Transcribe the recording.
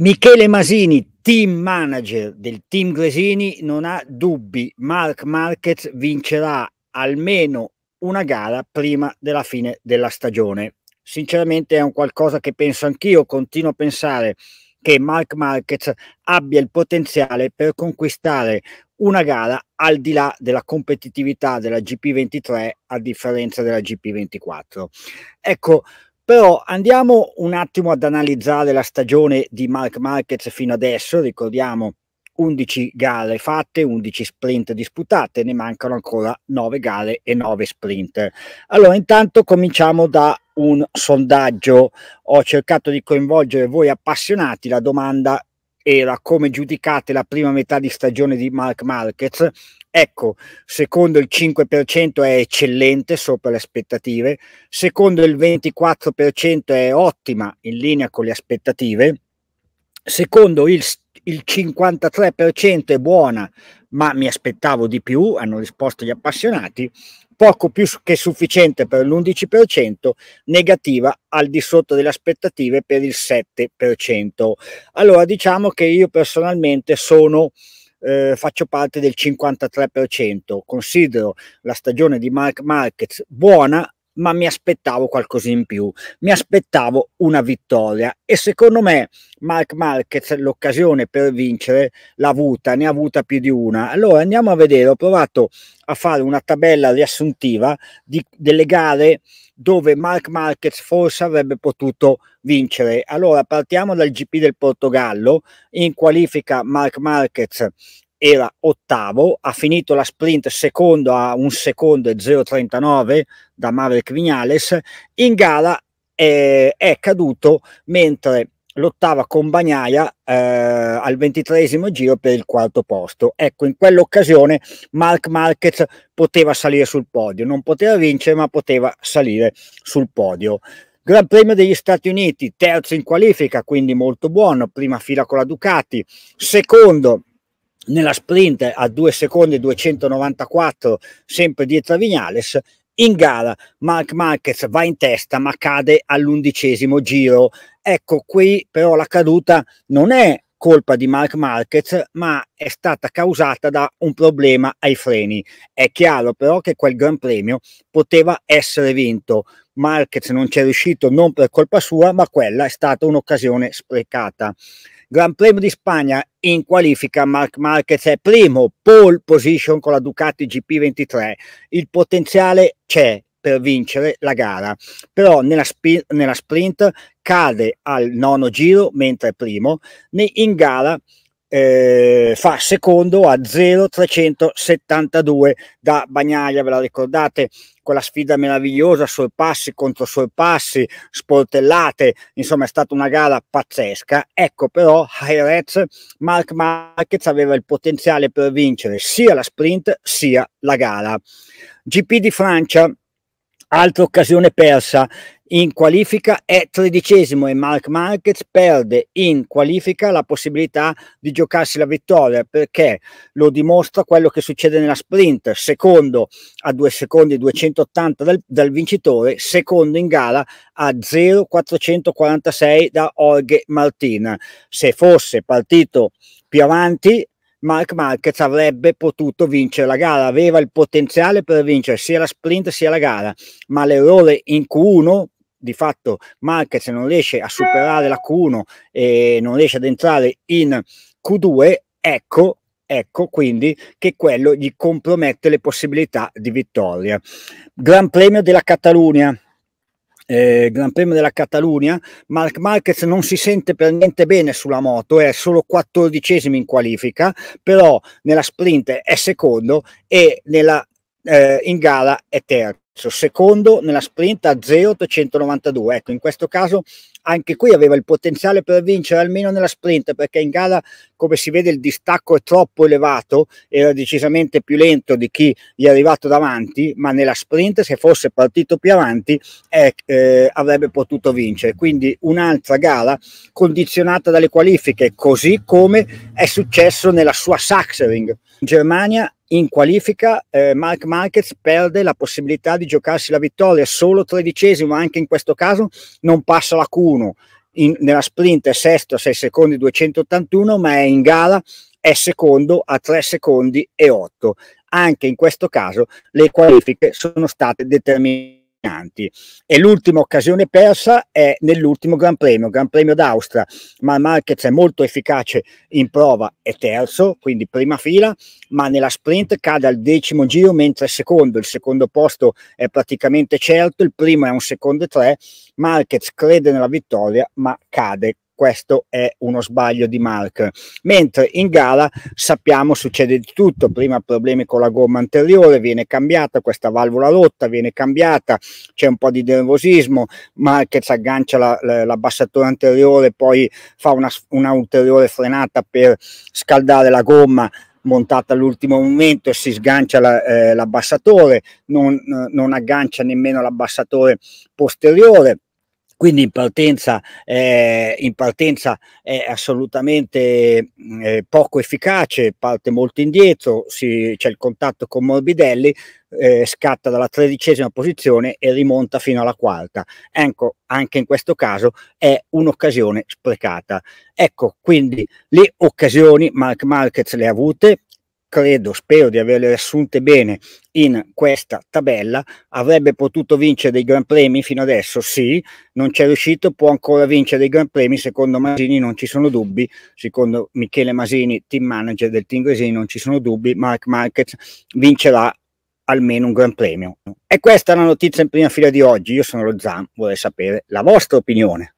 Michele Masini, team manager del team Gresini, non ha dubbi, Mark Marquez vincerà almeno una gara prima della fine della stagione. Sinceramente è un qualcosa che penso anch'io, continuo a pensare che Mark Marquez abbia il potenziale per conquistare una gara al di là della competitività della GP23 a differenza della GP24. Ecco, però andiamo un attimo ad analizzare la stagione di Mark Marquez fino adesso, ricordiamo 11 gare fatte, 11 sprint disputate, ne mancano ancora 9 gare e 9 sprint. Allora, intanto cominciamo da un sondaggio. Ho cercato di coinvolgere voi appassionati, la domanda era come giudicate la prima metà di stagione di Mark Marquez Ecco, secondo il 5% è eccellente sopra le aspettative, secondo il 24% è ottima in linea con le aspettative, secondo il, il 53% è buona, ma mi aspettavo di più, hanno risposto gli appassionati, poco più che sufficiente per l'11%, negativa al di sotto delle aspettative per il 7%. Allora diciamo che io personalmente sono eh, faccio parte del 53%, considero la stagione di Mark Marquez buona ma mi aspettavo qualcosa in più, mi aspettavo una vittoria e secondo me Mark Marquez l'occasione per vincere l'ha avuta, ne ha avuta più di una. Allora andiamo a vedere, ho provato a fare una tabella riassuntiva di, delle gare dove Mark Marquez forse avrebbe potuto vincere. Allora partiamo dal GP del Portogallo, in qualifica Mark Marquez era ottavo, ha finito la sprint secondo a un secondo e 0,39 da Maverick Vignales, in gara eh, è caduto mentre lottava con Bagnaia eh, al ventitresimo giro per il quarto posto. Ecco, in quell'occasione Mark Marquez poteva salire sul podio, non poteva vincere ma poteva salire sul podio. Gran Premio degli Stati Uniti, terzo in qualifica, quindi molto buono, prima fila con la Ducati, secondo nella sprint a 2 secondi 294 sempre dietro a Vignales in gara Mark Marquez va in testa ma cade all'undicesimo giro ecco qui però la caduta non è colpa di Mark Marquez ma è stata causata da un problema ai freni è chiaro però che quel gran premio poteva essere vinto Marquez non c'è riuscito non per colpa sua ma quella è stata un'occasione sprecata Gran Premio di Spagna in qualifica Mark Marquez è primo, pole position con la Ducati GP23. Il potenziale c'è per vincere la gara, però nella, sp nella sprint cade al nono giro mentre è primo, in gara eh, fa secondo a 0,372 da Bagnaglia, ve la ricordate? quella sfida meravigliosa, suoi passi contro suoi passi, sportellate, insomma è stata una gara pazzesca. Ecco però, Hairez, Mark Marquez aveva il potenziale per vincere sia la sprint sia la gara. GP di Francia, altra occasione persa, in qualifica è tredicesimo e Mark Marquez perde in qualifica la possibilità di giocarsi la vittoria perché lo dimostra quello che succede nella sprint, secondo a 2 secondi 280 dal, dal vincitore, secondo in gara a 0,446 da Orge Martin. Se fosse partito più avanti Mark Marquez avrebbe potuto vincere la gara, aveva il potenziale per vincere sia la sprint sia la gara, ma l'errore in Q1 di fatto Marquez non riesce a superare la Q1 e non riesce ad entrare in Q2, ecco, ecco quindi che quello gli compromette le possibilità di vittoria. Gran Premio della Catalunya, eh, Gran Premio della Catalunya, Mark Marquez non si sente per niente bene sulla moto, è solo quattordicesimo in qualifica, però nella sprint è secondo e nella, eh, in gara è terzo secondo nella sprint a 0,892. Ecco, in questo caso anche qui aveva il potenziale per vincere almeno nella sprint, perché in gara, come si vede, il distacco è troppo elevato, era decisamente più lento di chi gli è arrivato davanti, ma nella sprint, se fosse partito più avanti, eh, eh, avrebbe potuto vincere. Quindi un'altra gara condizionata dalle qualifiche, così come è successo nella sua In Germania in qualifica eh, Mark Marquez perde la possibilità di giocarsi la vittoria, solo tredicesimo, anche in questo caso non passa la Q1, in, nella sprint è sesto a 6 secondi 281, ma è in gara, è secondo a 3 secondi e 8. Anche in questo caso le qualifiche sono state determinate dominanti e l'ultima occasione persa è nell'ultimo Gran Premio, Gran Premio d'Austria, ma Marquez è molto efficace in prova, è terzo, quindi prima fila, ma nella sprint cade al decimo giro mentre è secondo, il secondo posto è praticamente certo, il primo è un secondo e tre, Marquez crede nella vittoria ma cade questo è uno sbaglio di Mark. Mentre in gara sappiamo succede di tutto, prima problemi con la gomma anteriore, viene cambiata questa valvola rotta, viene cambiata, c'è un po' di nervosismo, Mark si aggancia l'abbassatore la, la anteriore, poi fa una, una ulteriore frenata per scaldare la gomma, montata all'ultimo momento, si sgancia l'abbassatore, la, eh, non, non aggancia nemmeno l'abbassatore posteriore quindi in partenza, eh, in partenza è assolutamente eh, poco efficace, parte molto indietro, c'è il contatto con Morbidelli, eh, scatta dalla tredicesima posizione e rimonta fino alla quarta. Ecco, anche in questo caso è un'occasione sprecata. Ecco, quindi le occasioni Mark Marquez le ha avute, credo, spero di averle riassunte bene in questa tabella, avrebbe potuto vincere dei Gran Premi fino adesso, sì, non c'è riuscito, può ancora vincere dei Gran Premi, secondo Masini non ci sono dubbi, secondo Michele Masini, team manager del team Gresini, non ci sono dubbi, Mark Marquez vincerà almeno un Gran Premio. E questa è la notizia in prima fila di oggi, io sono lo Zam, vorrei sapere la vostra opinione.